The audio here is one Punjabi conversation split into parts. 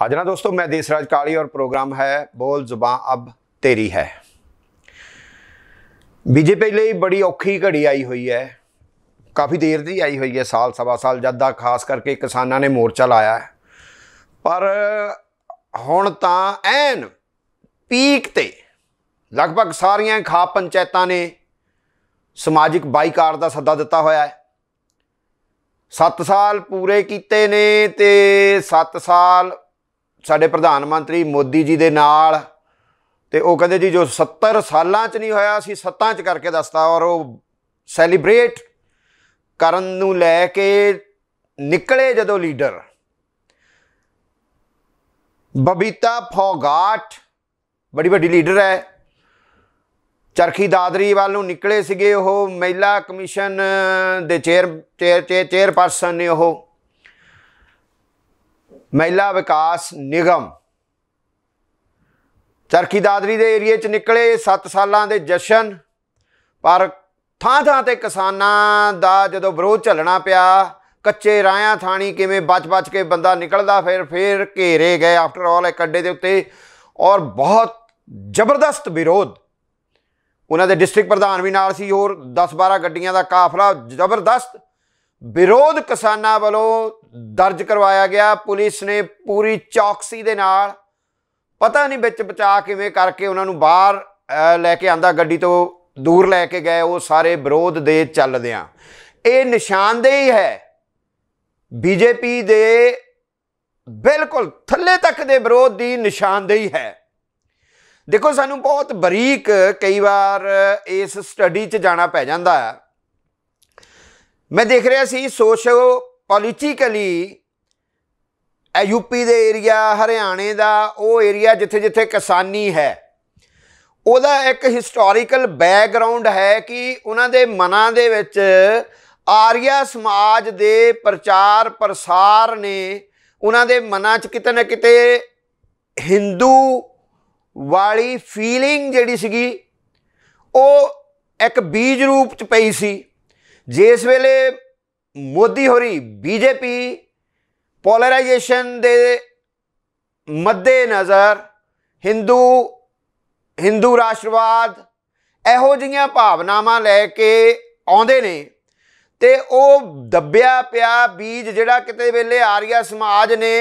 हाजरा ਦੋਸਤੋ ਮੈਂ ਦੇਸਰਾਜ ਕਾਲੀ ਔਰ ਪ੍ਰੋਗਰਾਮ ਹੈ ਬੋਲ ਜ਼ੁਬਾਨ ਅਬ ਤੇਰੀ ਹੈ ਬੀਜੇਪੀ ਲਈ ਬੜੀ ਔਖੀ ਘੜੀ ਆਈ ਹੋਈ ਹੈ ਕਾਫੀ ਦੇਰ ਦੀ ਆਈ ਹੋਈ ਹੈ ਸਾਲ ਸਵਾ ਸਾਲ ਜਦ ਦਾ ਖਾਸ ਕਰਕੇ ਕਿਸਾਨਾਂ ਨੇ ਮੋਰਚਾ ਲਾਇਆ ਪਰ ਹੁਣ ਤਾਂ ਐਨ ਪੀਕ ਤੇ ਲਗਭਗ ਸਾਰੀਆਂ ਖਾਪ ਪੰਚਾਇਤਾਂ ਨੇ ਸਮਾਜਿਕ ਬਾਈਕਾਟ ਦਾ ਸੱਦਾ ਦਿੱਤਾ ਹੋਇਆ ਹੈ 7 ਸਾਲ ਪੂਰੇ ਕੀਤੇ ਨੇ ਤੇ 7 ਸਾਲ ਸਾਡੇ ਪ੍ਰਧਾਨ ਮੰਤਰੀ ਮੋਦੀ ਜੀ ਦੇ ਨਾਲ ਤੇ ਉਹ ਕਹਿੰਦੇ ਜੀ ਜੋ 70 ਸਾਲਾਂ 'ਚ ਨਹੀਂ ਹੋਇਆ ਸੀ ਸੱਤਾਂ 'ਚ ਕਰਕੇ ਦੱਸਤਾ ਔਰ ਉਹ ਸੈਲੀਬ੍ਰੇਟ ਕਰਨ ਨੂੰ ਲੈ ਕੇ ਨਿਕਲੇ ਜਦੋਂ ਲੀਡਰ ਬਬੀਤਾ ਫੋਗਾਟ ਬੜੀ ਵੱਡੀ ਲੀਡਰ ਹੈ ਚਰਖੀ ਦਾਦਰੀ ਵੱਲ ਨੂੰ ਨਿਕਲੇ ਸੀਗੇ ਉਹ ਮਹਿਲਾ ਕਮਿਸ਼ਨ ਦੇ ਚੇਅਰ ਚੇਅਰ ਚੇਅਰਪਰਸਨ ਨੇ ਉਹ ਮਹਿਲਾ ਵਿਕਾਸ ਨਿਗਮ ਚਰਖੀ ਦਾਦਰੀ ਦੇ ਏਰੀਆ 'ਚ ਨਿਕਲੇ 7 ਸਾਲਾਂ ਦੇ ਜਸ਼ਨ ਪਰ ਥਾਂ ਥਾਂ ਤੇ ਕਿਸਾਨਾਂ ਦਾ ਜਦੋਂ ਵਿਰੋਧ ਝੱਲਣਾ ਪਿਆ ਕੱਚੇ ਰਾਹਾਂ ਥਾਣੀ ਕਿਵੇਂ ਬਚ-ਬਚ ਕੇ ਬੰਦਾ ਨਿਕਲਦਾ ਫਿਰ ਫਿਰ ਘੇਰੇ ਗਏ ਆਫਟਰ ਆਲ ਇੱਕ ਅੱਡੇ ਦੇ ਉੱਤੇ ਔਰ ਬਹੁਤ ਜ਼ਬਰਦਸਤ ਵਿਰੋਧ ਉਹਨਾਂ ਦੇ ਡਿਸਟ੍ਰਿਕਟ ਪ੍ਰਧਾਨ ਵੀ ਨਾਲ ਸੀ ਹੋਰ 10-12 ਗੱਡੀਆਂ ਦਾ ਕਾਫਲਾ ਜ਼ਬਰਦਸਤ ਵਿਰੋਧ ਕਿਸਾਨਾਂ ਵੱਲੋਂ ਦਰਜ ਕਰਵਾਇਆ ਗਿਆ ਪੁਲਿਸ ਨੇ ਪੂਰੀ ਚੌਕਸੀ ਦੇ ਨਾਲ ਪਤਾ ਨਹੀਂ ਵਿੱਚ ਬਚਾ ਕਿਵੇਂ ਕਰਕੇ ਉਹਨਾਂ ਨੂੰ ਬਾਹਰ ਲੈ ਕੇ ਆਂਦਾ ਗੱਡੀ ਤੋਂ ਦੂਰ ਲੈ ਕੇ ਗਏ ਉਹ ਸਾਰੇ ਵਿਰੋਧ ਦੇ ਚੱਲਦਿਆਂ ਇਹ ਨਿਸ਼ਾਨਦੇਹੀ ਹੈ ਬੀਜੇਪੀ ਦੇ ਬਿਲਕੁਲ ਥੱਲੇ ਤੱਕ ਦੇ ਵਿਰੋਧ ਦੀ ਨਿਸ਼ਾਨਦੇਹੀ ਹੈ ਦੇਖੋ ਸਾਨੂੰ ਬਹੁਤ ਬਰੀਕ ਕਈ ਵਾਰ ਇਸ ਸਟੱਡੀ 'ਚ ਜਾਣਾ ਪੈ ਜਾਂਦਾ ਹੈ ਮੈਂ ਦੇਖ ਰਿਹਾ ਸੀ ਸੋਸ਼ੋ ਪੋਲੀਟੀਕਲੀ ਯੂਪੀ ਦੇ ਏਰੀਆ ਹਰਿਆਣੇ ਦਾ ਉਹ ਏਰੀਆ ਜਿੱਥੇ ਜਿੱਥੇ ਕਿਸਾਨੀ ਹੈ ਉਹਦਾ ਇੱਕ ਹਿਸਟੋਰੀਕਲ ਬੈਕਗ੍ਰਾਉਂਡ ਹੈ ਕਿ ਉਹਨਾਂ ਦੇ ਮਨਾਂ ਦੇ ਵਿੱਚ ਆਰੀਆ ਸਮਾਜ ਦੇ ਪ੍ਰਚਾਰ ਪ੍ਰਸਾਰ ਨੇ ਉਹਨਾਂ ਦੇ ਮਨਾਂ 'ਚ ਕਿਤੇ ਨਾ ਕਿਤੇ ਹਿੰਦੂ ਵਾਲੀ ਫੀਲਿੰਗ ਜਿਹੜੀ ਸੀਗੀ ਉਹ ਇੱਕ ਬੀਜ ਰੂਪ 'ਚ ਪਈ ਸੀ ਜਿਸ ਵੇਲੇ ਮੋਦੀ ਹੋਰੀ ਬੀਜੇਪੀ ਪੋਲਰਾਈਜੇਸ਼ਨ ਦੇ ਮੱਦੇ ਨਜ਼ਰ ਹਿੰਦੂ ਹਿੰਦੂ ਰਾਸ਼ਟਰਵਾਦ ਇਹੋ ਜਿਹੀਆਂ ਭਾਵਨਾਵਾਂ ਲੈ ਕੇ ਆਉਂਦੇ ਨੇ ਤੇ ਉਹ ਦੱਬਿਆ ਪਿਆ ਬੀਜ ਜਿਹੜਾ ਕਿਤੇ ਵੇਲੇ ਆਰੀਆ ਸਮਾਜ ਨੇ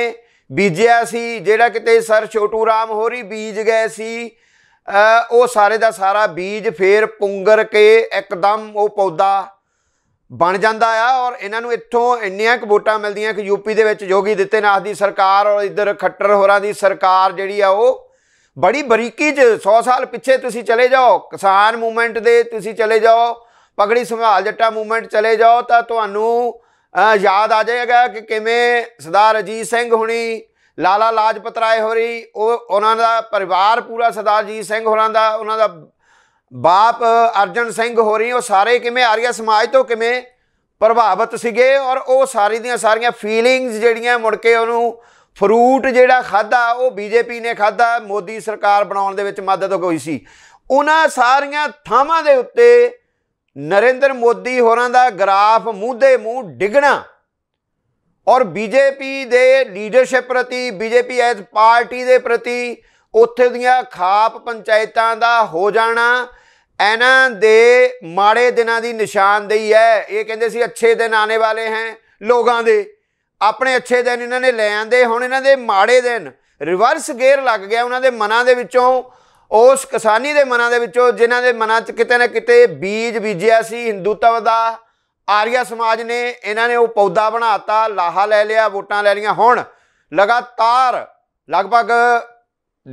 ਬੀਜਿਆ ਸੀ ਜਿਹੜਾ ਕਿਤੇ ਸਰ ਛੋਟੂ ਰਾਮ ਹੋਰੀ ਬੀਜ ਗਏ ਸੀ ਉਹ ਸਾਰੇ ਦਾ ਸਾਰਾ ਬੀਜ ਫੇਰ ਪੁੰਗਰ ਕੇ ਇੱਕਦਮ ਉਹ ਪੌਦਾ ਬਣ ਜਾਂਦਾ ਆ ਔਰ ਇਹਨਾਂ ਨੂੰ ਇੱਥੋਂ ਇੰਨੀਆਂ ਕੁ ਵੋਟਾਂ ਮਿਲਦੀਆਂ ਕਿ ਯੂਪੀ ਦੇ ਵਿੱਚ ਜੋਗੀ ਦਿੱਤੇਨਾਥ ਦੀ ਸਰਕਾਰ ਔਰ ਇੱਧਰ ਖੱਟਰ ਹੋਰਾਂ ਦੀ ਸਰਕਾਰ ਜਿਹੜੀ ਆ ਉਹ ਬੜੀ ਬਰੀਕੀ 'ਚ 100 ਸਾਲ ਪਿੱਛੇ ਤੁਸੀਂ ਚਲੇ ਜਾਓ ਕਿਸਾਨ ਮੂਵਮੈਂਟ ਦੇ ਤੁਸੀਂ ਚਲੇ ਜਾਓ ਪਗੜੀ ਸੰਭਾਲ ਜੱਟਾ ਮੂਵਮੈਂਟ ਚਲੇ ਜਾਓ ਤਾਂ ਤੁਹਾਨੂੰ ਯਾਦ ਆ ਜਾਏਗਾ ਕਿ ਕਿਵੇਂ ਸਰਦਾਰ ਅਜੀਤ ਸਿੰਘ ਹੁਣੀ ਲਾਲਾ ਲਾਜਪਤ ਰਾਏ ਹੋਰੀ ਉਹ ਉਹਨਾਂ ਦਾ ਪਰਿਵਾਰ ਪੂਰਾ ਸਰਦਾਰ ਅਜੀਤ ਸਿੰਘ ਹੋਰਾਂ ਦਾ ਉਹਨਾਂ ਦਾ ਬਾਪ ਅਰਜਨ ਸਿੰਘ ਹੋ ਰਹੀ ਉਹ ਸਾਰੇ ਕਿਵੇਂ ਆਰੀਆ ਸਮਾਜ ਤੋਂ ਕਿਵੇਂ ਪ੍ਰਭਾਵਿਤ ਸੀਗੇ ਔਰ ਉਹ ਸਾਰੀ ਦੀਆਂ ਸਾਰੀਆਂ ਫੀਲਿੰਗਸ ਜਿਹੜੀਆਂ ਮੁੜ ਕੇ ਉਹਨੂੰ ਫਰੂਟ ਜਿਹੜਾ ਖਾਦਾ ਉਹ ਬੀਜੇਪੀ ਨੇ ਖਾਦਾ ਮੋਦੀ ਸਰਕਾਰ ਬਣਾਉਣ ਦੇ ਵਿੱਚ ਮਦਦ ਹੋਈ ਸੀ ਉਹਨਾਂ ਸਾਰੀਆਂ ਥਾਵਾਂ ਦੇ ਉੱਤੇ ਨਰਿੰਦਰ ਮੋਦੀ ਹੋਰਾਂ ਦਾ ਗ੍ਰਾਫ ਦੇ ਮੂੰਹ ਡਿਗਣਾ ਔਰ ਬੀਜੇਪੀ ਦੇ ਲੀਡਰਸ਼ਿਪ ਪ੍ਰਤੀ ਬੀਜੇਪੀ ਐਜ਼ ਪਾਰਟੀ ਦੇ ਪ੍ਰਤੀ ਉੱਥੇ ਦੀਆਂ ਖਾਪ ਪੰਚਾਇਤਾਂ ਦਾ ਹੋ ਜਾਣਾ ਇਹਨਾਂ ਦੇ ਮਾੜੇ ਦਿਨਾਂ ਦੀ ਨਿਸ਼ਾਨਦੇਹੀ ਹੈ ਇਹ ਕਹਿੰਦੇ ਸੀ ਅੱਛੇ ਦਿਨ ਆਨੇ ਵਾਲੇ ਹਨ ਲੋਕਾਂ ਦੇ ਆਪਣੇ ਅੱਛੇ ਦਿਨ ਇਹਨਾਂ ਨੇ ਲੈ ਆਂਦੇ ਹੁਣ ਇਹਨਾਂ ਦੇ ਮਾੜੇ ਦਿਨ ਰਿਵਰਸ ਗੇਅਰ ਲੱਗ ਗਿਆ ਉਹਨਾਂ ਦੇ ਮਨਾਂ ਦੇ ਵਿੱਚੋਂ ਉਸ ਕਿਸਾਨੀ ਦੇ ਮਨਾਂ ਦੇ ਵਿੱਚੋਂ ਜਿਨ੍ਹਾਂ ਦੇ ਮਨਾਂ 'ਚ ਕਿਤੇ ਨਾ ਕਿਤੇ ਬੀਜ ਬੀਜਿਆ ਸੀ ਹਿੰਦੂਤਵ ਦਾ ਆਰੀਆ ਸਮਾਜ ਨੇ ਇਹਨਾਂ ਨੇ ਉਹ ਪੌਦਾ ਬਣਾਤਾ ਲਾਹਾ ਲੈ ਲਿਆ ਵੋਟਾਂ ਲੈ ਲੀਆਂ ਹੁਣ ਲਗਾਤਾਰ ਲਗਭਗ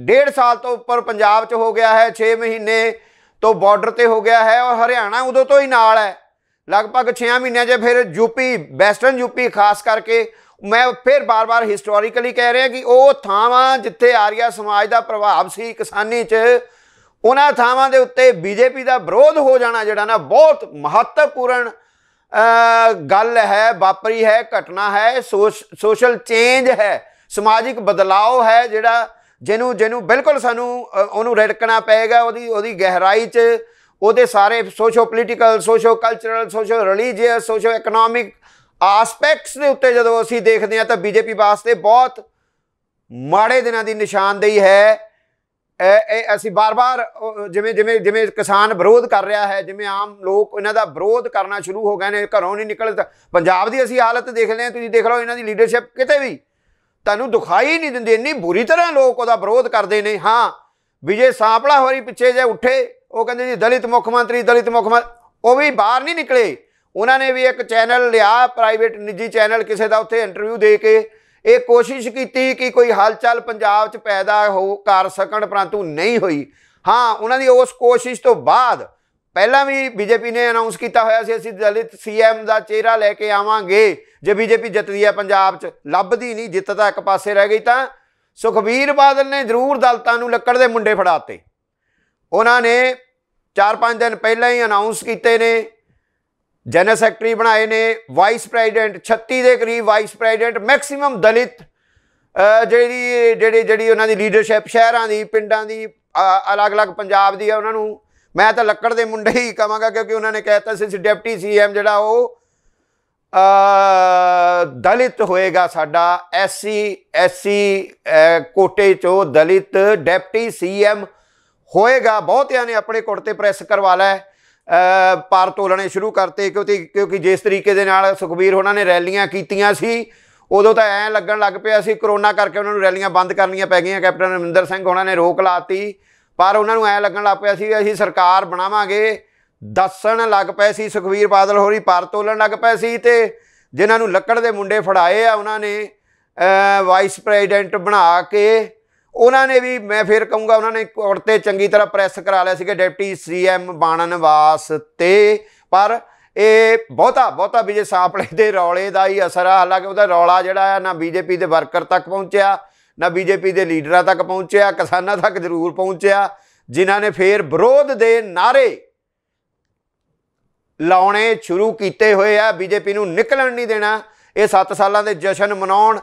ਡੇਢ ਸਾਲ ਤੋਂ ਉੱਪਰ ਪੰਜਾਬ 'ਚ ਹੋ ਗਿਆ ਹੈ 6 ਮਹੀਨੇ ਤੋਂ ਬਾਰਡਰ ਤੇ ਹੋ ਗਿਆ ਹੈ ਔਰ ਹਰਿਆਣਾ ਉਦੋਂ ਤੋਂ ਹੀ ਨਾਲ ਹੈ ਲਗਭਗ 6 ਮਹੀਨਿਆਂ 'ਚ ਫਿਰ ਯੂਪੀ ਵੈਸਟਰਨ ਯੂਪੀ ਖਾਸ ਕਰਕੇ ਮੈਂ ਫਿਰ ਬਾਰ-ਬਾਰ ਹਿਸਟੋਰੀਕਲੀ ਕਹਿ ਰਿਹਾ ਕਿ ਉਹ ਥਾਵਾਂ ਜਿੱਥੇ ਆਰੀਆ ਸਮਾਜ ਦਾ ਪ੍ਰਭਾਵ ਸੀ ਕਿਸਾਨੀ 'ਚ ਉਹਨਾਂ ਥਾਵਾਂ ਦੇ ਉੱਤੇ ਬੀਜੇਪੀ ਦਾ ਵਿਰੋਧ ਹੋ ਜਾਣਾ ਜਿਹੜਾ ਨਾ ਬਹੁਤ ਮਹੱਤਵਪੂਰਨ ਗੱਲ ਹੈ ਵਾਪਰੀ ਹੈ ਘਟਨਾ ਹੈ ਸੋਸ਼ਲ ਚੇਂਜ ਹੈ ਸਮਾਜਿਕ ਬਦਲਾਅ ਹੈ ਜਿਹੜਾ ਜਿਹਨੂੰ ਜਿਹਨੂੰ ਬਿਲਕੁਲ ਸਾਨੂੰ ਉਹਨੂੰ ਰੜਕਣਾ ਪਏਗਾ ਉਹਦੀ ਉਹਦੀ ਗਹਿਰਾਈ 'ਚ ਉਹਦੇ ਸਾਰੇ socio political socio cultural socio religious socio economic aspects ਦੇ ਉੱਤੇ ਜਦੋਂ ਅਸੀਂ ਦੇਖਦੇ ਹਾਂ ਤਾਂ ਬੀਜੇਪੀ ਵਾਸਤੇ ਬਹੁਤ ਮਾੜੇ ਦਿਨਾਂ ਦੀ ਨਿਸ਼ਾਨਦੇਹੀ ਹੈ ਇਹ ਅਸੀਂ ਬਾਰ-ਬਾਰ ਜਿਵੇਂ ਜਿਵੇਂ ਜਿਵੇਂ ਕਿਸਾਨ ਵਿਰੋਧ ਕਰ ਰਿਹਾ ਹੈ ਜਿਵੇਂ ਆਮ ਲੋਕ ਇਹਨਾਂ ਦਾ ਵਿਰੋਧ ਕਰਨਾ ਸ਼ੁਰੂ ਹੋ ਗਏ ਨੇ ਘਰੋਂ ਨਹੀਂ ਨਿਕਲਦਾ ਪੰਜਾਬ ਦੀ ਅਸੀਂ ਹਾਲਤ ਦੇਖ ਲਏ ਤੁਸੀਂ ਦੇਖ ਲਓ ਇਹਨਾਂ ਦੀ ਲੀਡਰਸ਼ਿਪ ਕਿਤੇ ਵੀ ਤੈਨੂੰ ਦਿਖਾਈ ਨਹੀਂ ਦਿੰਦੀ ਇੰਨੀ ਬੁਰੀ ਤਰ੍ਹਾਂ ਲੋਕ ਉਹਦਾ ਵਿਰੋਧ ਕਰਦੇ ਨੇ ਹਾਂ ਵਿਜੇ ਸਾਂਪਲਾ ਹੋਰੀ ਪਿੱਛੇ ਜੇ ਉੱਠੇ ਉਹ ਕਹਿੰਦੇ ਜੀ ਦਲਿਤ ਮੁੱਖ ਮੰਤਰੀ ਦਲਿਤ ਮੁੱਖ ਮੰਤਰੀ ਉਹ ਵੀ ਬਾਹਰ ਨਹੀਂ ਨਿਕਲੇ ਉਹਨਾਂ ਨੇ ਵੀ ਇੱਕ ਚੈਨਲ ਲਿਆ ਪ੍ਰਾਈਵੇਟ ਨਿੱਜੀ ਚੈਨਲ ਕਿਸੇ ਦਾ ਉੱਥੇ ਇੰਟਰਵਿਊ ਦੇ ਕੇ ਇਹ ਕੋਸ਼ਿਸ਼ ਕੀਤੀ ਕਿ ਕੋਈ ਹਲਚਲ ਪੰਜਾਬ 'ਚ ਪੈਦਾ ਹੋ ਕਰ ਸਕਣ ਪਰੰਤੂ ਨਹੀਂ ਹੋਈ ਹਾਂ ਉਹਨਾਂ ਦੀ ਉਸ ਕੋਸ਼ਿਸ਼ ਤੋਂ ਬਾਅਦ ਪਹਿਲਾਂ ਵੀ ਬੀਜੇਪੀ ਨੇ ਅਨਾਉਂਸ ਕੀਤਾ ਹੋਇਆ ਸੀ ਅਸੀਂ ਦਲਿਤ ਸੀਐਮ ਦਾ ਚਿਹਰਾ ਲੈ ਕੇ ਆਵਾਂਗੇ ਜੇ ਬੀਜੇਪੀ ਜਿੱਤਦੀ ਹੈ ਪੰਜਾਬ 'ਚ ਲੱਭਦੀ ਨਹੀਂ ਜਿੱਤ ਤਾਂ ਇੱਕ ਪਾਸੇ ਰਹਿ ਗਈ ਤਾਂ ਸੁਖਵੀਰ ਬਾਦਲ ਨੇ ਜ਼ਰੂਰ ਦਲਤਾਂ ਨੂੰ ਲੱਕੜ ਦੇ ਮੁੰਡੇ ਫੜਾਤੇ ਉਹਨਾਂ ਨੇ 4-5 ਦਿਨ ਪਹਿਲਾਂ ਹੀ ਅਨਾਉਂਸ ਕੀਤੇ ਨੇ ਜਨਰਲ ਸੈਕਟਰੀ ਬਣਾਏ ਨੇ ਵਾਈਸ ਪ੍ਰੈਜ਼ੀਡੈਂਟ 36 ਦੇ ਕਰੀਬ ਵਾਈਸ ਪ੍ਰੈਜ਼ੀਡੈਂਟ ਮੈਕਸਿਮਮ ਦਲਿਤ ਜਿਹੜੀ ਜਿਹੜੀ ਜਿਹੜੀ ਉਹਨਾਂ ਦੀ ਲੀਡਰਸ਼ਿਪ ਸ਼ਹਿਰਾਂ ਦੀ ਪਿੰਡਾਂ ਦੀ ਅਲੱਗ-ਅਲੱਗ ਪੰਜਾਬ ਦੀ ਹੈ ਉਹਨਾਂ ਨੂੰ ਮੈਂ ਤਾਂ ਲੱਕੜ ਦੇ ਮੁੰਡੇ ਹੀ ਕਹਾਂਗਾ ਕਿਉਂਕਿ ਉਹਨਾਂ ਨੇ ਕਹਿਤਾ ਸੀ ਡਿਪਟੀ ਸੀਐਮ ਜਿਹੜਾ ਉਹ ਦਲਿਤ ਹੋਏਗਾ ਸਾਡਾ ਐਸਸੀ ਐਸਸੀ ਕੋਟੇ ਚੋਂ ਦਲਿਤ ਡਿਪਟੀ ਸੀਐਮ ਹੋਏਗਾ ਬਹੁਤਿਆਂ ਨੇ ਆਪਣੇ ਕੁੜਤੇ ਪ੍ਰੈਸ ਕਰਵਾ ਲਿਆ ਪਾਰ ਤੋਲਣੇ ਸ਼ੁਰੂ ਕਰਤੇ ਕਿਉਂਕਿ ਕਿਉਂਕਿ ਜਿਸ ਤਰੀਕੇ ਦੇ ਨਾਲ ਸੁਖਬੀਰ ਉਹਨਾਂ ਨੇ ਰੈਲੀਆਂ ਕੀਤੀਆਂ ਸੀ ਉਦੋਂ ਤਾਂ ਐ ਲੱਗਣ ਲੱਗ ਪਿਆ ਸੀ ਕਰੋਨਾ ਕਰਕੇ ਉਹਨਾਂ ਨੂੰ ਰੈਲੀਆਂ ਬੰਦ ਕਰਨੀਆਂ ਪੈ ਗਈਆਂ ਕੈਪਟਨ ਅਮਰਿੰਦਰ ਸਿੰਘ ਉਹਨਾਂ ਨੇ ਰੋਕ ਲਾਤੀ ਪਰ ਉਹਨਾਂ ਨੂੰ ਐ ਲੱਗਣ ਲੱਗ ਪਿਆ ਸੀ ਅਸੀਂ ਸਰਕਾਰ ਬਣਾਵਾਂਗੇ ਦੱਸਣ ਲੱਗ ਪਏ ਸੀ ਸੁਖਵੀਰ ਬਾਦਲ ਹੋਰੀ ਪਰ ਤੋਲਣ ਲੱਗ ਪਏ ਸੀ ਤੇ ਜਿਨ੍ਹਾਂ ਨੂੰ ਲੱਕੜ ਦੇ ਮੁੰਡੇ ਫੜਾਏ ਆ ਉਹਨਾਂ ਨੇ ਵਾਈਸ ਪ੍ਰੈਜ਼ੀਡੈਂਟ ਬਣਾ ਕੇ ਉਹਨਾਂ ਨੇ ਵੀ ਮੈਂ ਫੇਰ ਕਹੂੰਗਾ ਉਹਨਾਂ ਨੇ ਕੋਰਟ ਤੇ ਚੰਗੀ ਤਰ੍ਹਾਂ ਪ੍ਰੈਸ ਕਰਾ ਲਿਆ ਸੀ ਕਿ ਡਿਪਟੀ ਸੀਐਮ ਬਾਣਨ ਵਾਸਤੇ ਪਰ ਇਹ ਬਹੁਤਾ ਬਹੁਤਾ ਵਿਜੇ ਸਾਪਲੇ ਦੇ ਰੌਲੇ ਦਾ ਹੀ ਅਸਰ ਆ ਹਾਲਾਂਕਿ ਉਹਦਾ ਰੌਲਾ ਜਿਹੜਾ ਆ ਨਾ ਬੀਜੇਪੀ ਦੇ ਵਰਕਰ ਤੱਕ ਪਹੁੰਚਿਆ ਨਾ ਬੀਜੇਪੀ ਦੇ ਲੀਡਰਾਂ ਤੱਕ ਪਹੁੰਚਿਆ ਕਿਸਾਨਾਂ ਤੱਕ ਜ਼ਰੂਰ ਪਹੁੰਚਿਆ ਜਿਨ੍ਹਾਂ ਨੇ ਫੇਰ ਵਿਰੋਧ ਦੇ ਨਾਰੇ ਲਾਉਣੇ ਸ਼ੁਰੂ ਕੀਤੇ ਹੋਏ ਆ ਬੀਜੇਪੀ ਨੂੰ ਨਿਕਲਣ ਨਹੀਂ ਦੇਣਾ ਇਹ 7 ਸਾਲਾਂ ਦੇ ਜਸ਼ਨ ਮਨਾਉਣ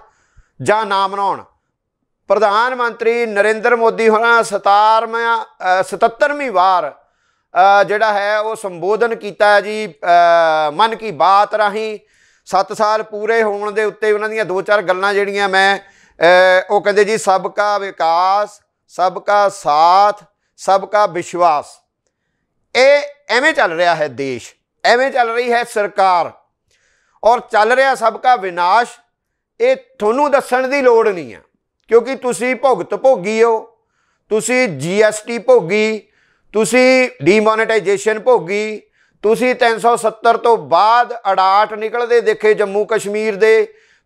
ਜਾਂ ਨਾ ਮਨਾਉਣ ਪ੍ਰਧਾਨ ਮੰਤਰੀ ਨਰਿੰਦਰ ਮੋਦੀ ਹੋਣਾ 77ਵੀਂ ਵਾਰ ਜਿਹੜਾ ਹੈ ਉਹ ਸੰਬੋਧਨ ਕੀਤਾ ਜੀ ਮਨ ਕੀ ਬਾਤ ਰਾਹੀਂ 7 ਸਾਲ ਪੂਰੇ ਹੋਣ ਦੇ ਉੱਤੇ ਉਹਨਾਂ ਦੀਆਂ ਦੋ ਚਾਰ ਗੱਲਾਂ ਜਿਹੜੀਆਂ ਮੈਂ ਉਹ ਕਹਿੰਦੇ ਜੀ ਸਭ ਦਾ ਵਿਕਾਸ ਸਭ ਦਾ ਸਾਥ ਸਭ ਦਾ ਵਿਸ਼ਵਾਸ ਇਹ ਐਵੇਂ ਚੱਲ ਰਿਹਾ ਹੈ ਦੇਸ਼ ਐਵੇਂ ਚੱਲ ਰਹੀ ਹੈ ਸਰਕਾਰ ਔਰ ਚੱਲ ਰਿਹਾ ਸਭ ਦਾ ਵਿਨਾਸ਼ ਇਹ ਤੁਹਾਨੂੰ ਦੱਸਣ ਦੀ ਲੋੜ ਨਹੀਂ ਆ ਕਿਉਂਕਿ ਤੁਸੀਂ ਭੁਗਤ ਭੋਗੀ ਹੋ ਤੁਸੀਂ ਜੀਐਸਟੀ ਭੋਗੀ ਤੁਸੀਂ ਡੀਮੋਨੇਟਾਈਜੇਸ਼ਨ ਭੋਗੀ ਤੁਸੀਂ 370 ਤੋਂ ਬਾਅਦ 68 ਨਿਕਲਦੇ ਦੇਖੇ ਜੰਮੂ ਕਸ਼ਮੀਰ ਦੇ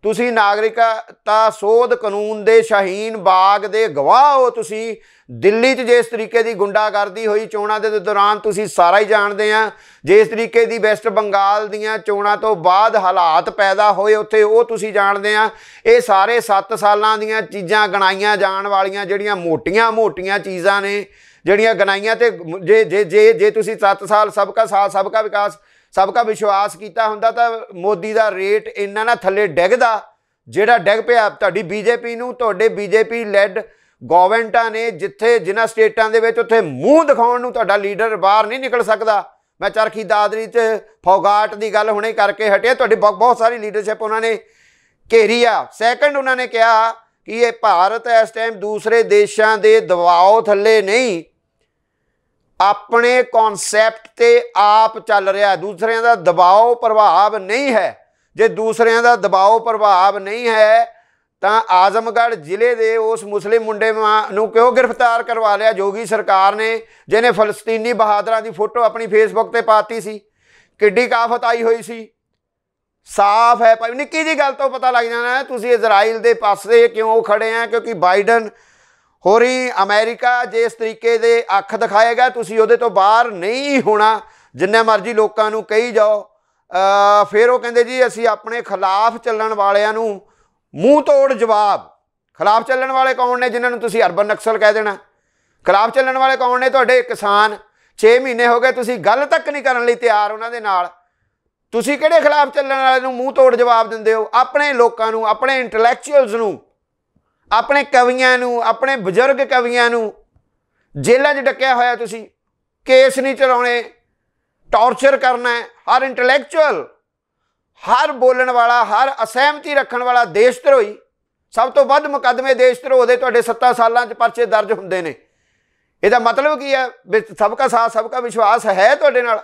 ਤੁਸੀਂ ਨਾਗਰਿਕਤਾ ਸੋਧ ਕਾਨੂੰਨ ਦੇ ਸ਼ਾਹੀਨ ਬਾਗ ਦੇ ਗਵਾਹ ਹੋ ਤੁਸੀਂ ਦਿੱਲੀ 'ਚ ਜਿਸ ਤਰੀਕੇ ਦੀ ਗੁੰਡਾਗਰਦੀ ਹੋਈ ਚੋਣਾਂ ਦੇ ਦੌਰਾਨ ਤੁਸੀਂ ਸਾਰਾ ਹੀ ਜਾਣਦੇ ਆ ਜਿਸ ਤਰੀਕੇ ਦੀ ਵੈਸਟ ਬੰਗਾਲ ਦੀਆਂ ਚੋਣਾਂ ਤੋਂ ਬਾਅਦ ਹਾਲਾਤ ਪੈਦਾ ਹੋਏ ਉੱਥੇ ਉਹ ਤੁਸੀਂ ਜਾਣਦੇ ਆ ਇਹ ਸਾਰੇ 7 ਸਾਲਾਂ ਦੀਆਂ ਚੀਜ਼ਾਂ ਗਣਾਈਆਂ ਜਾਣ ਵਾਲੀਆਂ ਜਿਹੜੀਆਂ ਮੋਟੀਆਂ-ਮੋਟੀਆਂ ਚੀਜ਼ਾਂ ਨੇ ਜਿਹੜੀਆਂ ਗਣਾਈਆਂ ਤੇ ਜੇ ਜੇ ਜੇ ਤੁਸੀਂ 7 ਸਾਲ ਸਭ ਦਾ ਸਾਥ ਦਾ ਵਿਕਾਸ ਸਬਕਾ ਵਿਸ਼ਵਾਸ ਕੀਤਾ ਹੁੰਦਾ ਤਾਂ ਮੋਦੀ ਦਾ ਰੇਟ ਇੰਨਾ ਨਾ ਥੱਲੇ ਡਿੱਗਦਾ ਜਿਹੜਾ ਡਿੱਗ ਪਿਆ ਤੁਹਾਡੀ ਬੀਜੇਪੀ ਨੂੰ ਤੁਹਾਡੇ ਬੀਜੇਪੀ ਲੈਡ ਗਵਰਨਮੈਂਟਾਂ ਨੇ ਜਿੱਥੇ ਜਿਨ੍ਹਾਂ ਸਟੇਟਾਂ ਦੇ ਵਿੱਚ ਉੱਥੇ ਮੂੰਹ ਦਿਖਾਉਣ ਨੂੰ ਤੁਹਾਡਾ ਲੀਡਰ ਬਾਹਰ ਨਹੀਂ ਨਿਕਲ ਸਕਦਾ ਮੈਂ ਚਰਖੀ ਦਾਦਰੀ 'ਚ ਫੌਗਾਟ ਦੀ ਗੱਲ ਹੁਣੇ ਕਰਕੇ ਹਟਿਆ ਤੁਹਾਡੀ ਬਹੁਤ ਸਾਰੀ ਲੀਡਰਸ਼ਿਪ ਉਹਨਾਂ ਨੇ ਘੇਰੀ ਆ ਸੈਕੰਡ ਉਹਨਾਂ ਨੇ ਕਿਹਾ ਕਿ ਇਹ ਭਾਰਤ ਇਸ ਟਾਈਮ ਦੂਸਰੇ ਦੇਸ਼ਾਂ ਦੇ ਦਬਾਅ ਥੱਲੇ ਨਹੀਂ ਆਪਣੇ ਕਨਸੈਪਟ ਤੇ ਆਪ ਚੱਲ ਰਿਹਾ ਦੂਸਰਿਆਂ ਦਾ ਦਬਾਅ ਪ੍ਰਭਾਵ ਨਹੀਂ ਹੈ ਜੇ ਦੂਸਰਿਆਂ ਦਾ ਦਬਾਅ ਪ੍ਰਭਾਵ ਨਹੀਂ ਹੈ ਤਾਂ ਆਜ਼ਮਗੜ੍ਹ ਜ਼ਿਲ੍ਹੇ ਦੇ ਉਸ ਮੁਸਲਿਮ ਮੁੰਡੇ ਨੂੰ ਕਿਉਂ ਗ੍ਰਿਫਤਾਰ ਕਰਵਾ ਲਿਆ ਜੋਗੀ ਸਰਕਾਰ ਨੇ ਜਿਹਨੇ ਫਲਸਤੀਨੀ ਬਹਾਦਰਾਂ ਦੀ ਫੋਟੋ ਆਪਣੀ ਫੇਸਬੁੱਕ ਤੇ ਪਾਤੀ ਸੀ ਕਿੱਡੀ ਕਾਫਤ ਆਈ ਹੋਈ ਸੀ ਸਾਫ਼ ਹੈ ਭਾਈ ਨਿੱਕੀ ਜੀ ਗੱਲ ਤੋਂ ਪਤਾ ਲੱਗ ਜਾਣਾ ਤੁਸੀਂ ਇਜ਼ਰਾਈਲ ਦੇ ਪਾਸੇ ਕਿਉਂ ਖੜੇ ਆ ਕਿਉਂਕਿ ਬਾਈਡਨ ਹੋਰੀ ਅਮਰੀਕਾ ਜੇ ਇਸ ਤਰੀਕੇ ਦੇ ਅੱਖ ਦਿਖਾਏਗਾ ਤੁਸੀਂ ਉਹਦੇ ਤੋਂ ਬਾਹਰ ਨਹੀਂ ਹੋਣਾ ਜਿੰਨੇ ਮਰਜ਼ੀ ਲੋਕਾਂ ਨੂੰ ਕਹੀ ਜਾਓ ਫਿਰ ਉਹ ਕਹਿੰਦੇ ਜੀ ਅਸੀਂ ਆਪਣੇ ਖਿਲਾਫ ਚੱਲਣ ਵਾਲਿਆਂ ਨੂੰ ਮੂੰਹ ਤੋੜ ਜਵਾਬ ਖਿਲਾਫ ਚੱਲਣ ਵਾਲੇ ਕੌਣ ਨੇ ਜਿਨ੍ਹਾਂ ਨੂੰ ਤੁਸੀਂ ਅਰਬਨ ਨਕਸਲ ਕਹਿ ਦੇਣਾ ਖਿਲਾਫ ਚੱਲਣ ਵਾਲੇ ਕੌਣ ਨੇ ਤੁਹਾਡੇ ਕਿਸਾਨ 6 ਮਹੀਨੇ ਹੋ ਗਏ ਤੁਸੀਂ ਗੱਲ ਤੱਕ ਨਹੀਂ ਕਰਨ ਲਈ ਤਿਆਰ ਉਹਨਾਂ ਦੇ ਨਾਲ ਤੁਸੀਂ ਕਿਹੜੇ ਖਿਲਾਫ ਚੱਲਣ ਵਾਲੇ ਨੂੰ ਮੂੰਹ ਤੋੜ ਜਵਾਬ ਦਿੰਦੇ ਹੋ ਆਪਣੇ ਲੋਕਾਂ ਨੂੰ ਆਪਣੇ ਇੰਟੈਲੈਕਚੁਅਲਸ ਨੂੰ ਆਪਣੇ ਕਵੀਆਂ ਨੂੰ ਆਪਣੇ ਬਜ਼ੁਰਗ ਕਵੀਆਂ ਨੂੰ ਜੇਲ੍ਹਾਂ 'ਚ ਡੱਕਿਆ ਹੋਇਆ ਤੁਸੀਂ ਕੇਸ ਨਹੀਂ ਚਲਾਉਣੇ ਟੌਰਚਰ ਕਰਨਾ ਹਰ ਇੰਟੈਲੈਕਚੁਅਲ ਹਰ ਬੋਲਣ ਵਾਲਾ ਹਰ ਅਸਹਿਮਤੀ ਰੱਖਣ ਵਾਲਾ ਦੇਸ਼ ਧਰੋਈ ਸਭ ਤੋਂ ਵੱਧ ਮੁਕਦਮੇ ਦੇਸ਼ ਧਰੋਹ ਦੇ ਤੁਹਾਡੇ 7 ਸਾਲਾਂ 'ਚ ਪਰਚੇ ਦਰਜ ਹੁੰਦੇ ਨੇ ਇਹਦਾ ਮਤਲਬ ਕੀ ਹੈ ਸਭ ਦਾ ਸਾਥ ਸਭ ਦਾ ਵਿਸ਼ਵਾਸ ਹੈ ਤੁਹਾਡੇ ਨਾਲ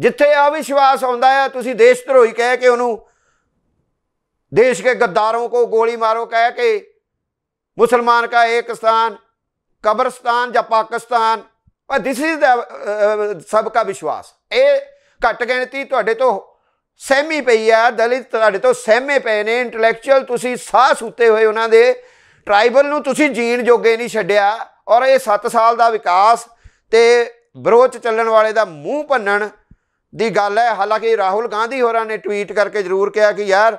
ਜਿੱਥੇ ਆ ਵਿਸ਼ਵਾਸ ਆਉਂਦਾ ਹੈ ਤੁਸੀਂ ਦੇਸ਼ ਧਰੋਹੀ ਕਹਿ ਕੇ ਉਹਨੂੰ ਦੇਸ਼ ਕੇ ਗੱਦਾਰੋਂ ਕੋ ਗੋਲੀ ਮਾਰੋ ਕਹਿ ਕੇ ਮੁਸਲਮਾਨ ਕਾ ਇੱਕ ਸਥਾਨ ਕਬਰਸਤਾਨ ਜਾਂ ਪਾਕਿਸਤਾਨ ਪਰ ਥਿਸ ਇਜ਼ ਦਾ ਸਭ ਦਾ ਵਿਸ਼ਵਾਸ ਇਹ ਘਟ ਗਿਣਤੀ ਤੁਹਾਡੇ ਤੋਂ ਸਹਿਮੀ ਪਈ ਆ ਦਲਿਤ ਤੁਹਾਡੇ ਤੋਂ ਸਹਿਮੇ ਪਏ ਨੇ ਇੰਟੈਲੈਕਚੁਅਲ ਤੁਸੀਂ ਸਾਹ ਸੁੱਤੇ ਹੋਏ ਉਹਨਾਂ ਦੇ ਟ੍ਰਾਈਬਲ ਨੂੰ ਤੁਸੀਂ ਜੀਣ ਜੋਗੇ ਨਹੀਂ ਛੱਡਿਆ ਔਰ ਇਹ 7 ਸਾਲ ਦਾ ਵਿਕਾਸ ਤੇ ਬਰੋਚ ਚੱਲਣ ਵਾਲੇ ਦਾ ਮੂੰਹ ਭੰਨਣ ਦੀ ਗੱਲ ਹੈ ਹਾਲਾਂਕਿ ਰਾਹੁਲ ਗਾਂਧੀ ਹੋਰਾਂ ਨੇ ਟਵੀਟ ਕਰਕੇ ਜ਼ਰੂਰ ਕਿਹਾ ਕਿ ਯਾਰ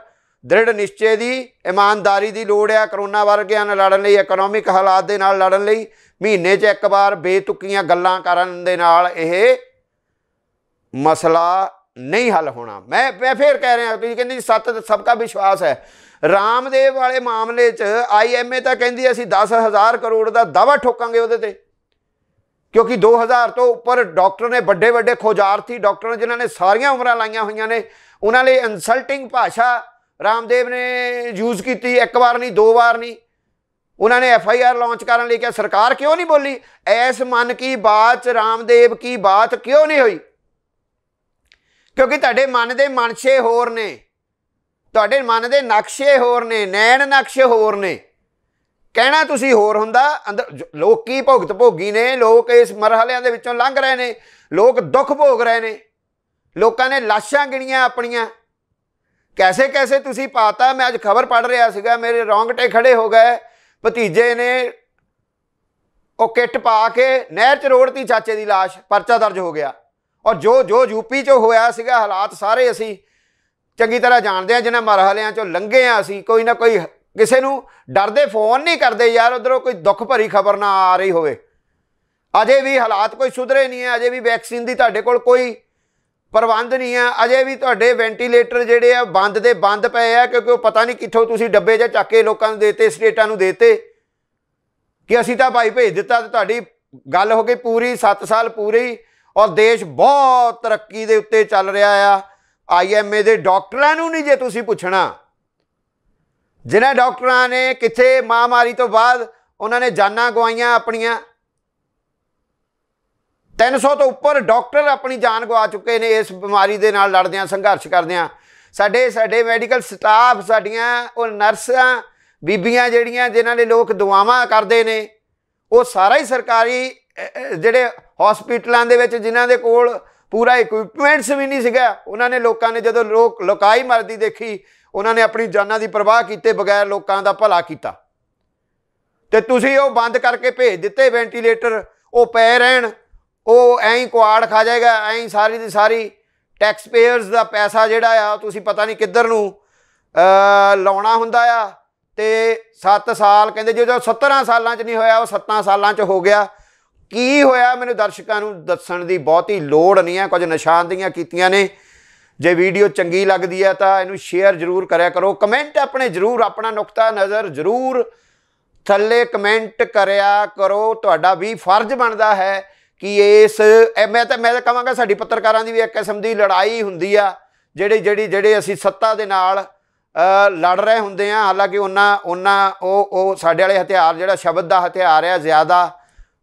ਦ੍ਰਿੜ ਨਿਸ਼ਚੇ ਦੀ ਇਮਾਨਦਾਰੀ ਦੀ ਲੋੜ ਆ ਕਰੋਨਾ ਵਰਗਿਆਂ ਨਾਲ ਲੜਨ ਲਈ ਇਕਨੋਮਿਕ ਹਾਲਾਤ ਦੇ ਨਾਲ ਲੜਨ ਲਈ ਮਹੀਨੇ 'ਚ ਇੱਕ ਵਾਰ ਬੇਤੁਕੀਆਂ ਗੱਲਾਂ ਕਰਨ ਦੇ ਨਾਲ ਇਹ ਮਸਲਾ ਨਹੀਂ ਹੱਲ ਹੋਣਾ ਮੈਂ ਮੈਂ ਫੇਰ ਕਹਿ ਰਿਹਾ ਤੁਸੀਂ ਕਹਿੰਦੇ ਸੱਤ ਸਭ ਦਾ ਵਿਸ਼ਵਾਸ ਹੈ ਰਾਮਦੇਵ ਵਾਲੇ ਮਾਮਲੇ 'ਚ ਆਈਐਮਏ ਤਾਂ ਕਹਿੰਦੀ ਅਸੀਂ 10000 ਕਰੋੜ ਦਾ ਦਾਵਾ ਠੋਕਾਂਗੇ ਉਹਦੇ ਤੇ ਕਿਉਂਕਿ 2000 ਤੋਂ ਉੱਪਰ ਡਾਕਟਰ ਨੇ ਵੱਡੇ ਵੱਡੇ ਖੋਜਾਰਥੀ ਡਾਕਟਰ ਜਿਨ੍ਹਾਂ ਨੇ ਸਾਰੀਆਂ ਉਮਰਾਂ ਲਾਈਆਂ ਹੋਈਆਂ ਨੇ ਉਹਨਾਂ ਲਈ ਇਨਸਲਟਿੰਗ ਭਾਸ਼ਾ ਰਾਮਦੇਵ ਨੇ ਯੂਜ਼ ਕੀਤੀ ਇੱਕ ਵਾਰ ਨਹੀਂ ਦੋ ਵਾਰ ਨਹੀਂ ਉਹਨਾਂ ਨੇ ਐਫ ਆਈ ਆਰ ਲਾਂਚ ਕਰਨ ਲਈ ਕਿਹਾ ਸਰਕਾਰ ਕਿਉਂ ਨਹੀਂ ਬੋਲੀ ਐਸ ਮਨ ਕੀ ਬਾਤ ਰਾਮਦੇਵ ਕੀ ਬਾਤ ਕਿਉਂ ਨਹੀਂ ਹੋਈ ਕਿਉਂਕਿ ਤੁਹਾਡੇ ਮਨ ਦੇ ਮਨਸ਼ੇ ਹੋਰ ਨੇ ਤੁਹਾਡੇ ਮਨ ਦੇ ਨਕਸ਼ੇ ਹੋਰ ਨੇ ਨੈਣ ਨਕਸ਼ੇ ਹੋਰ ਨੇ ਕਹਿਣਾ ਤੁਸੀਂ ਹੋਰ ਹੁੰਦਾ ਅੰਦਰ ਕੀ ਭੁਗਤ ਭੋਗੀ ਨੇ ਲੋਕ ਇਸ ਮਰਹਲਿਆਂ ਦੇ ਵਿੱਚੋਂ ਲੰਘ ਰਹੇ ਨੇ ਲੋਕ ਦੁੱਖ ਭੋਗ ਰਹੇ ਨੇ ਲੋਕਾਂ ਨੇ ਲਾਸ਼ਾਂ ਗਿਣੀਆਂ ਆਪਣੀਆਂ ਕੈਸੇ ਕੈਸੇ ਤੁਸੀਂ ਪਾਤਾ ਮੈਂ ਅੱਜ ਖਬਰ ਪੜ ਰਿਹਾ ਸੀਗਾ ਮੇਰੇ ਰੌਂਗਟੇ ਖੜੇ ਹੋ ਗਏ ਭਤੀਜੇ ਨੇ ਉਹ ਕਿੱਟ ਪਾ ਕੇ ਨਹਿਰ 'ਚ ਰੋੜਤੀ ਚਾਚੇ ਦੀ লাশ ਪਰਚਾ ਦਰਜ ਹੋ ਗਿਆ ਔਰ ਜੋ ਜੋ ਯੂਪੀ 'ਚ ਹੋਇਆ ਸੀਗਾ ਹਾਲਾਤ ਸਾਰੇ ਅਸੀਂ ਚੰਗੀ ਤਰ੍ਹਾਂ ਜਾਣਦੇ ਆ ਜਿਨ੍ਹਾਂ ਮਰਹਲਿਆਂ 'ਚੋਂ ਲੰਘੇ ਆ ਅਸੀਂ ਕੋਈ ਨਾ ਕੋਈ ਕਿਸੇ ਨੂੰ ਡਰਦੇ ਫੋਨ ਨਹੀਂ ਕਰਦੇ ਯਾਰ ਉਧਰੋਂ ਕੋਈ ਦੁੱਖ ਭਰੀ ਖਬਰ ਨਾ ਆ ਰਹੀ ਹੋਵੇ ਅਜੇ ਵੀ ਹਾਲਾਤ ਕੋਈ ਸੁਧਰੇ ਨਹੀਂ ਹੈ ਅਜੇ ਵੀ ਵੈਕਸੀਨ ਦੀ ਤੁਹਾਡੇ ਕੋਲ ਕੋਈ ਪ੍ਰਬੰਧ ਨਹੀਂ ਆ ਅਜੇ ਵੀ ਤੁਹਾਡੇ ਵੈਂਟੀਲੇਟਰ ਜਿਹੜੇ ਆ ਬੰਦ ਦੇ ਬੰਦ ਪਏ ਆ ਕਿਉਂਕਿ ਉਹ ਪਤਾ ਨਹੀਂ ਕਿੱਥੋਂ ਤੁਸੀਂ ਡੱਬੇ ਜਾਂ ਚੱਕ ਕੇ ਲੋਕਾਂ ਨੂੰ ਦੇਤੇ ਸਟੇਟਾਂ ਨੂੰ ਦੇਤੇ ਕਿ ਅਸੀਂ ਤਾਂ ਭਾਈ ਭੇਜ ਦਿੱਤਾ ਤੇ ਤੁਹਾਡੀ ਗੱਲ ਹੋ ਗਈ ਪੂਰੀ 7 ਸਾਲ ਪੂਰੀ ਔਰ ਦੇਸ਼ ਬਹੁਤ ਤਰੱਕੀ ਦੇ ਉੱਤੇ ਚੱਲ ਰਿਹਾ ਆ ਆਈਐਮਏ ਦੇ ਡਾਕਟਰਾਂ ਨੂੰ ਨਹੀਂ ਜੇ ਤੁਸੀਂ ਪੁੱਛਣਾ ਜਿਨ੍ਹਾਂ ਡਾਕਟਰਾਂ ਨੇ ਕਿੱਥੇ ਮਹਾਮਾਰੀ ਤੋਂ ਬਾਅਦ ਉਹਨਾਂ ਨੇ ਜਾਨਾਂ ਗਵਾਈਆਂ ਆਪਣੀਆਂ 300 ਤੋਂ ਉੱਪਰ ਡਾਕਟਰ ਆਪਣੀ ਜਾਨ ਗਵਾ ਚੁੱਕੇ ਨੇ ਇਸ ਬਿਮਾਰੀ ਦੇ ਨਾਲ ਲੜਦਿਆਂ ਸੰਘਰਸ਼ ਕਰਦਿਆਂ ਸਾਡੇ ਸਾਡੇ ਮੈਡੀਕਲ ਸਟਾਫ ਸਾਡੀਆਂ ਉਹ ਨਰਸਾਂ ਬੀਬੀਆਂ ਜਿਹੜੀਆਂ ਜਿਨ੍ਹਾਂ ਨੇ ਲੋਕ ਦੁਆਵਾਂ ਕਰਦੇ ਨੇ ਉਹ ਸਾਰਾ ਹੀ ਸਰਕਾਰੀ ਜਿਹੜੇ ਹਸਪੀਟਲਾਂ ਦੇ ਵਿੱਚ ਜਿਨ੍ਹਾਂ ਦੇ ਕੋਲ ਪੂਰਾ ਇਕਵਿਪਮੈਂਟਸ ਵੀ ਨਹੀਂ ਸੀਗਾ ਉਹਨਾਂ ਨੇ ਲੋਕਾਂ ਨੇ ਜਦੋਂ ਲੋਕ ਲੋਕਾਈ ਮਰਦੀ ਦੇਖੀ ਉਹਨਾਂ ਨੇ ਆਪਣੀ ਜਾਨਾਂ ਦੀ ਪਰਵਾਹ ਕੀਤੇ ਬਗੈਰ ਲੋਕਾਂ ਦਾ ਭਲਾ ਕੀਤਾ ਤੇ ਤੁਸੀਂ ਉਹ ਬੰਦ ਕਰਕੇ ਭੇਜ ਦਿੱਤੇ ਵੈਂਟੀਲੇਟਰ ਉਹ ਪਏ ਰਹਿਣ ਉਹ ਐਂ ਕੁਆੜ ਖਾ ਜਾਏਗਾ ਐਂ ਸਾਰੀ ਦੀ ਸਾਰੀ ਟੈਕਸ ਪੇਅਰਸ ਦਾ ਪੈਸਾ ਜਿਹੜਾ ਆ ਤੁਸੀਂ ਪਤਾ ਨਹੀਂ ਕਿੱਧਰ ਨੂੰ ਲਾਉਣਾ ਹੁੰਦਾ ਆ ਤੇ 7 ਸਾਲ ਕਹਿੰਦੇ ਜਦੋਂ 17 ਸਾਲਾਂ 'ਚ ਨਹੀਂ ਹੋਇਆ ਉਹ 7 ਸਾਲਾਂ 'ਚ ਹੋ ਗਿਆ ਕੀ ਹੋਇਆ ਮੈਨੂੰ ਦਰਸ਼ਕਾਂ ਨੂੰ ਦੱਸਣ ਦੀ ਬਹੁਤੀ ਲੋੜ ਨਹੀਂ ਹੈ ਕੁਝ ਨਿਸ਼ਾਨਦੇਹੀਆਂ ਕੀਤੀਆਂ ਨੇ ਜੇ ਵੀਡੀਓ ਚੰਗੀ ਲੱਗਦੀ ਹੈ ਤਾਂ ਇਹਨੂੰ ਸ਼ੇਅਰ ਜ਼ਰੂਰ ਕਰਿਆ ਕਰੋ ਕਮੈਂਟ ਆਪਣੇ ਜ਼ਰੂਰ ਆਪਣਾ ਨੁਕਤਾ ਨਜ਼ਰ ਜ਼ਰੂਰ ਥੱਲੇ ਕਮੈਂਟ ਕਰਿਆ ਕਰੋ ਤੁਹਾਡਾ ਵੀ ਫਰਜ਼ ਬਣਦਾ ਹੈ ਕਿ ਇਸ ਮੈਂ ਤਾਂ ਮੈਂ ਤਾਂ ਕਹਾਂਗਾ ਸਾਡੀ ਪੱਤਰਕਾਰਾਂ ਦੀ ਵੀ ਇੱਕ ਕਿਸਮ ਦੀ ਲੜਾਈ ਹੁੰਦੀ ਆ ਜਿਹੜੇ ਜਿਹੜੀ ਜਿਹੜੇ ਅਸੀਂ ਸੱਤਾ ਦੇ ਨਾਲ ਲੜ ਰਹੇ ਹੁੰਦੇ ਆ ਹਾਲਾਂਕਿ ਉਹਨਾਂ ਉਹਨਾਂ ਉਹ ਉਹ ਸਾਡੇ ਵਾਲੇ ਹਥਿਆਰ ਜਿਹੜਾ ਸ਼ਬਦ ਦਾ ਹਥਿਆਰ ਆ ਜ਼ਿਆਦਾ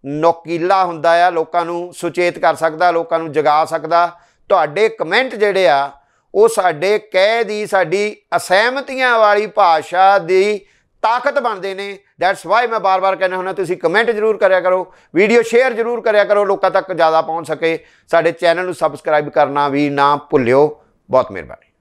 ਨੋਕੀਲਾ ਹੁੰਦਾ ਆ ਲੋਕਾਂ ਨੂੰ ਸੁਚੇਤ ਕਰ ਸਕਦਾ ਲੋਕਾਂ ਨੂੰ ਜਗਾ ਸਕਦਾ ਤੁਹਾਡੇ ਕਮੈਂਟ ਜਿਹੜੇ ਆ ਉਹ ਸਾਡੇ ਕਹਿ ਦੀ ਸਾਡੀ ਅਸਹਿਮਤੀਆਂ ਵਾਲੀ ਭਾਸ਼ਾ ਦੀ ਤਾਕਤ ਬਣਦੇ ਨੇ ਦੈਟਸ ਵਾਈ ਮੈਂ ਬਾਰ-ਬਾਰ ਕਹਿੰਦਾ ਹੁੰਦਾ ਤੁਸੀਂ ਕਮੈਂਟ ਜ਼ਰੂਰ ਕਰਿਆ ਕਰੋ ਵੀਡੀਓ ਸ਼ੇਅਰ ਜ਼ਰੂਰ ਕਰਿਆ ਕਰੋ ਲੋਕਾਂ ਤੱਕ ਜ਼ਿਆਦਾ ਪਹੁੰਚ ਸਕੇ ਸਾਡੇ ਚੈਨਲ ਨੂੰ ਸਬਸਕ੍ਰਾਈਬ ਕਰਨਾ ਵੀ ਨਾ ਭੁੱਲਿਓ ਬਹੁਤ ਮਿਹਰਬਾਨੀ